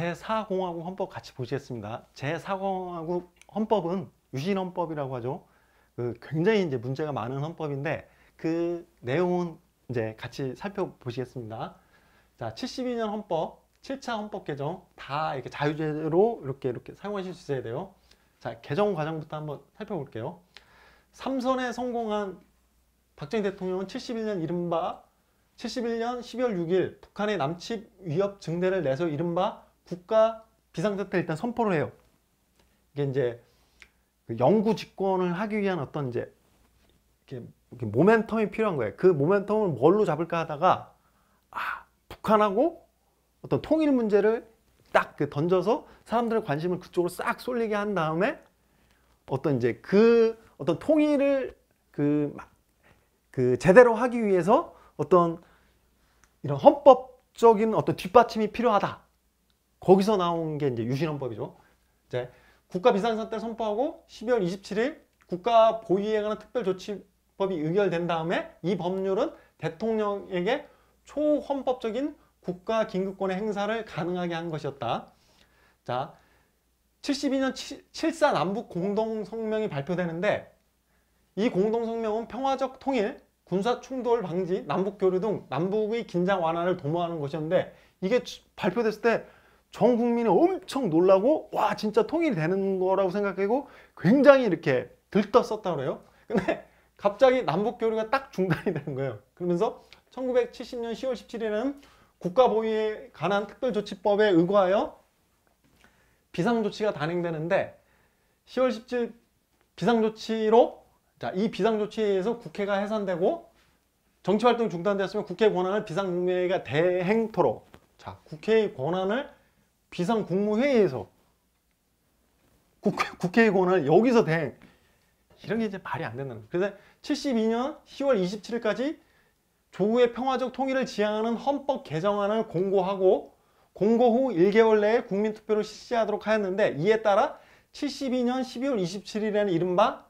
제4공화국 헌법 같이 보시겠습니다. 제4공화국 헌법은 유신헌법이라고 하죠. 그 굉장히 이제 문제가 많은 헌법인데 그 내용은 이제 같이 살펴보시겠습니다. 자, 72년 헌법, 7차 헌법 개정 다 이렇게 자유제로 이렇게 이렇게 사용하실 수 있어야 돼요. 자, 개정 과정부터 한번 살펴볼게요. 3선에 성공한 박정희 대통령은 71년 이른바 71년 12월 6일 북한의 남측 위협 증대를 내서 이른바 국가 비상사태 일단 선포를 해요. 이게 이제 그 영구 집권을 하기 위한 어떤 이제 이렇게 모멘텀이 필요한 거예요. 그 모멘텀을 뭘로 잡을까 하다가 아 북한하고 어떤 통일 문제를 딱그 던져서 사람들의 관심을 그쪽으로 싹 쏠리게 한 다음에 어떤 이제 그 어떤 통일을 그, 그 제대로 하기 위해서 어떤 이런 헌법적인 어떤 뒷받침이 필요하다. 거기서 나온 게 이제 유신헌법이죠. 이제 국가 비상사태를 선포하고 12월 27일 국가 보위에 관한 특별조치법이 의결된 다음에 이 법률은 대통령에게 초헌법적인 국가 긴급권의 행사를 가능하게 한 것이었다. 자, 72년 7 4 남북 공동성명이 발표되는데 이 공동성명은 평화적 통일, 군사 충돌 방지, 남북 교류 등 남북의 긴장 완화를 도모하는 것이었는데 이게 발표됐을 때전 국민이 엄청 놀라고 와 진짜 통일이 되는 거라고 생각하고 굉장히 이렇게 들떴었다 그래요. 근데 갑자기 남북 교류가 딱 중단이 되는 거예요. 그러면서 1970년 10월 17일에는 국가보위에 관한 특별조치법에 의거하여 비상조치가 단행되는데 10월 17일 비상조치로 자, 이 비상조치에서 국회가 해산되고 정치활동 중단되었으면 국회 권한을 비상국회가 대행토록 자, 국회의 권한을 비상국무회의에서 국회, 의 권한을 여기서 대 이런 게 이제 말이 안되는 그래서 72년 10월 27일까지 조국의 평화적 통일을 지향하는 헌법 개정안을 공고하고 공고 후 1개월 내에 국민투표를 실시하도록 하였는데 이에 따라 72년 12월 27일에는 이른바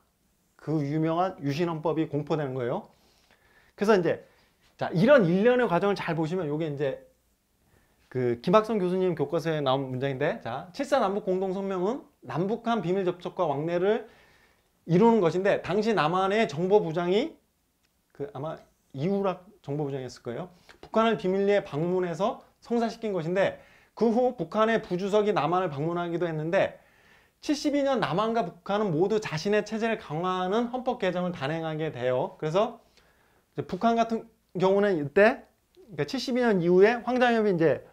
그 유명한 유신헌법이 공포되는 거예요. 그래서 이제 자 이런 일련의 과정을 잘 보시면 이게 이제 그 김학성 교수님 교과서에 나온 문장인데 자, 7사 남북 공동 성명은 남북한 비밀 접촉과 왕래를 이루는 것인데 당시 남한의 정보부장이 그 아마 이우락 정보부장이었을 거예요. 북한을 비밀리에 방문해서 성사시킨 것인데 그 후 북한의 부주석이 남한을 방문하기도 했는데 72년 남한과 북한은 모두 자신의 체제를 강화하는 헌법 개정을 단행하게 돼요. 그래서 북한 같은 경우는 이때 그러니까 72년 이후에 황장엽이 이제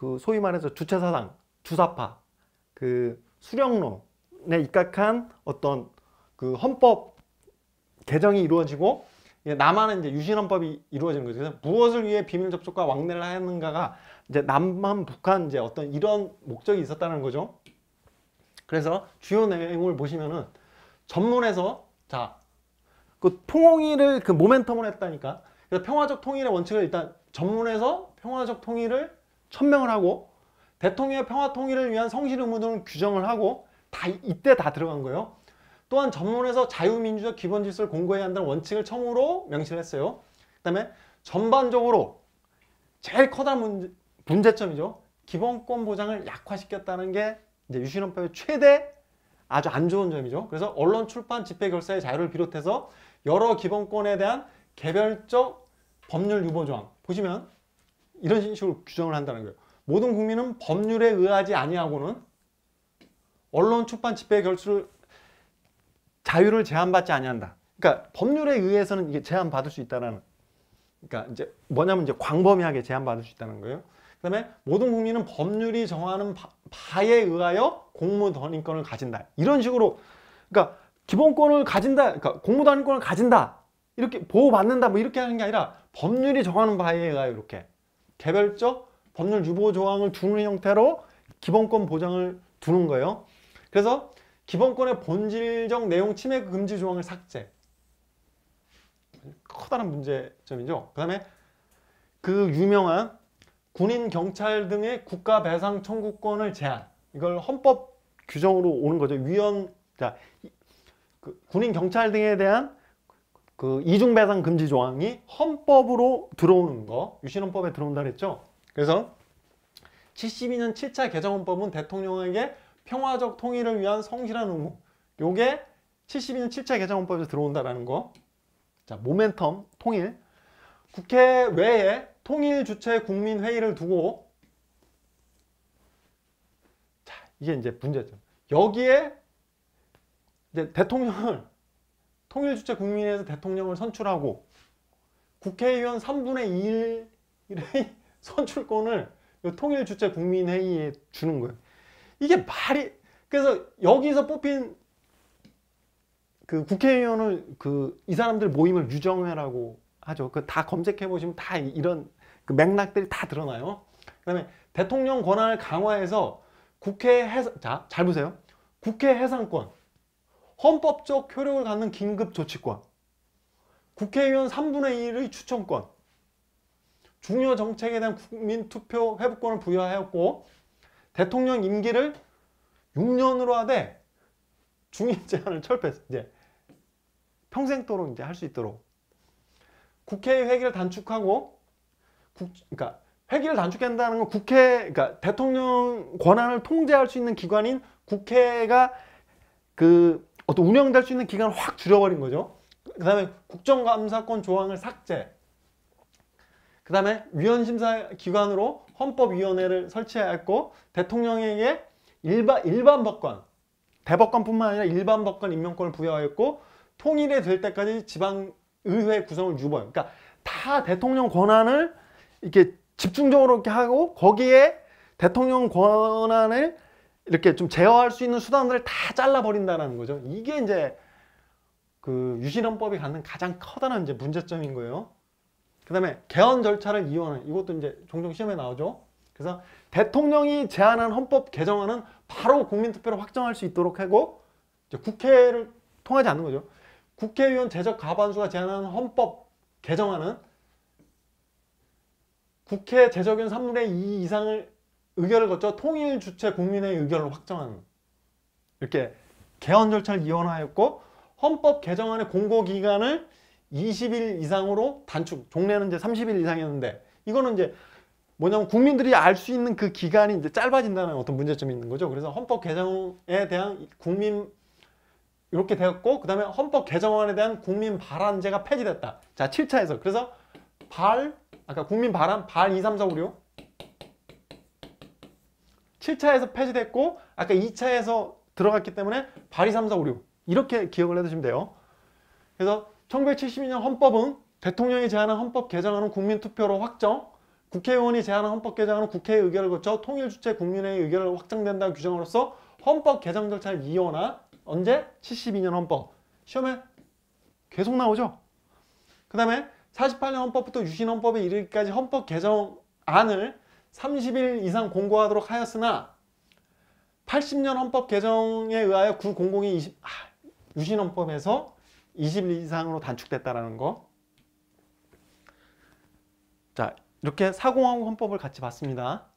그 소위 말해서 주체사상, 주사파, 그 수령론에 입각한 어떤 그 헌법 개정이 이루어지고 남한은 이제 유신헌법이 이루어지는 거죠. 그래서 무엇을 위해 비밀 접촉과 왕래를 하였는가가 이제 남한, 북한 이제 어떤 이런 목적이 있었다는 거죠. 그래서 주요 내용을 보시면은 전문에서 자, 그 통일을 그 모멘텀을 했다니까. 그래서 평화적 통일의 원칙을 일단 전문에서 평화적 통일을 천명을 하고 대통령의 평화 통일을 위한 성실 의무등을 규정을 하고 다 이때 다 들어간 거예요. 또한 전문에서 자유민주적 기본 질서를 공고해야 한다는 원칙을 처음으로 명시를 했어요. 그다음에 전반적으로 제일 커다란 문제, 문제점이죠. 기본권 보장을 약화시켰다는 게 이제 유신헌법의 최대 아주 안 좋은 점이죠. 그래서 언론 출판 집회 결사의 자유를 비롯해서 여러 기본권에 대한 개별적 법률 유보 조항 보시면 이런 식으로 규정을 한다는 거예요. 모든 국민은 법률에 의하지 아니하고는 언론 출판 집회 결수를 자유를 제한받지 아니한다. 그러니까 법률에 의해서는 이게 제한받을 수 있다라는 그러니까 이제 뭐냐면 이제 광범위하게 제한받을 수 있다는 거예요. 그다음에 모든 국민은 법률이 정하는 바, 에 의하여 공무 단인권을 가진다. 이런 식으로 그러니까 기본권을 가진다. 그러니까 공무 단인권을 가진다. 이렇게 보호받는다 뭐 이렇게 하는 게 아니라 법률이 정하는 바에 의하여 이렇게 개별적 법률 유보 조항을 두는 형태로 기본권 보장을 두는 거예요. 그래서 기본권의 본질적 내용 침해 금지 조항을 삭제. 커다란 문제점이죠. 그 다음에 그 유명한 군인, 경찰 등의 국가 배상 청구권을 제한. 이걸 헌법 규정으로 오는 거죠. 위헌, 자, 그 군인, 경찰 등에 대한 그 이중배상 금지 조항이 헌법으로 들어오는 거 유신헌법에 들어온다 그랬죠 그래서 72년 7차 개정헌법은 대통령에게 평화적 통일을 위한 성실한 의무 요게 72년 7차 개정헌법에서 들어온다라는 거자 모멘텀 통일 국회 외에 통일 주체 국민회의를 두고 자 이게 이제 문제죠 여기에 이제 대통령을 통일주체 국민회에서 대통령을 선출하고 국회의원 3분의 1의 선출권을 통일주체 국민회의에 주는 거예요. 이게 말이 그래서 여기서 뽑힌 그 국회의원을 그이 사람들 모임을 유정회라고 하죠. 그 다 검색해 보시면 다 이런 그 맥락들이 다 드러나요. 그다음에 대통령 권한을 강화해서 국회 해 자잘 보세요. 국회 해상권 헌법적 효력을 갖는 긴급조치권, 국회의원 3분의 1의 추천권, 중요 정책에 대한 국민투표 회복권을 부여하였고 대통령 임기를 6년으로 하되 중임 제한을 철폐해서 이제 평생도록 이제 할 수 있도록 국회의 회기를 단축하고 국, 그러니까 회기를 단축한다는 건 국회 그러니까 대통령 권한을 통제할 수 있는 기관인 국회가 그 어떤 운영될 수 있는 기간을 확 줄여버린 거죠. 그 다음에 국정감사권 조항을 삭제. 그 다음에 위원심사 기관으로 헌법위원회를 설치했고 대통령에게 일반, 일반 법관, 대법관뿐만 아니라 일반 법관 임명권을 부여하였고 통일이 될 때까지 지방의회 구성을 유보해요. 그러니까 다 대통령 권한을 이렇게 집중적으로 이렇게 하고 거기에 대통령 권한을 이렇게 좀 제어할 수 있는 수단들을 다 잘라버린다는 거죠. 이게 이제 그 유신헌법이 갖는 가장 커다란 이제 문제점인 거예요. 그 다음에 개헌 절차를 이용하는 이것도 이제 종종 시험에 나오죠. 그래서 대통령이 제안한 헌법 개정안은 바로 국민투표로 확정할 수 있도록 하고 이제 국회를 통하지 않는 거죠. 국회의원 제적 가반수가 제안한 헌법 개정안은 국회 제적인 3분의 2 이상을 의결을 거쳐 통일 주체 국민의 의결을 확정하는 이렇게 개헌 절차를 이원하였고 헌법 개정안의 공고 기간을 20일 이상으로 단축, 종례는 이제 30일 이상이었는데 이거는 이제 뭐냐면 국민들이 알 수 있는 그 기간이 이제 짧아진다는 어떤 문제점이 있는 거죠. 그래서 헌법 개정에 대한 국민 이렇게 되었고 그 다음에 헌법 개정안에 대한 국민 발언제가 폐지됐다. 자, 7차에서 그래서 발 아까 국민 발언 발 2, 3, 4, 5, 6 7차에서 폐지됐고 아까 2차에서 들어갔기 때문에 발의 3, 4, 5, 6 이렇게 기억을 해두시면 돼요. 그래서 1972년 헌법은 대통령이 제안한 헌법 개정안은 국민투표로 확정 국회의원이 제안한 헌법 개정안은 국회의 의결을 거쳐 통일주체 국민의 의결을 확정된다는 규정으로서 헌법 개정 절차를 이어나 언제? 72년 헌법 시험에 계속 나오죠 그 다음에 48년 헌법부터 유신헌법에 이르기까지 헌법 개정안을 30일 이상 공고하도록 하였으나 80년 헌법 개정에 의하여 구공공이 아, 유신헌법에서 20일 이상으로 단축됐다라는 거. 자, 이렇게 사공화국 헌법을 같이 봤습니다.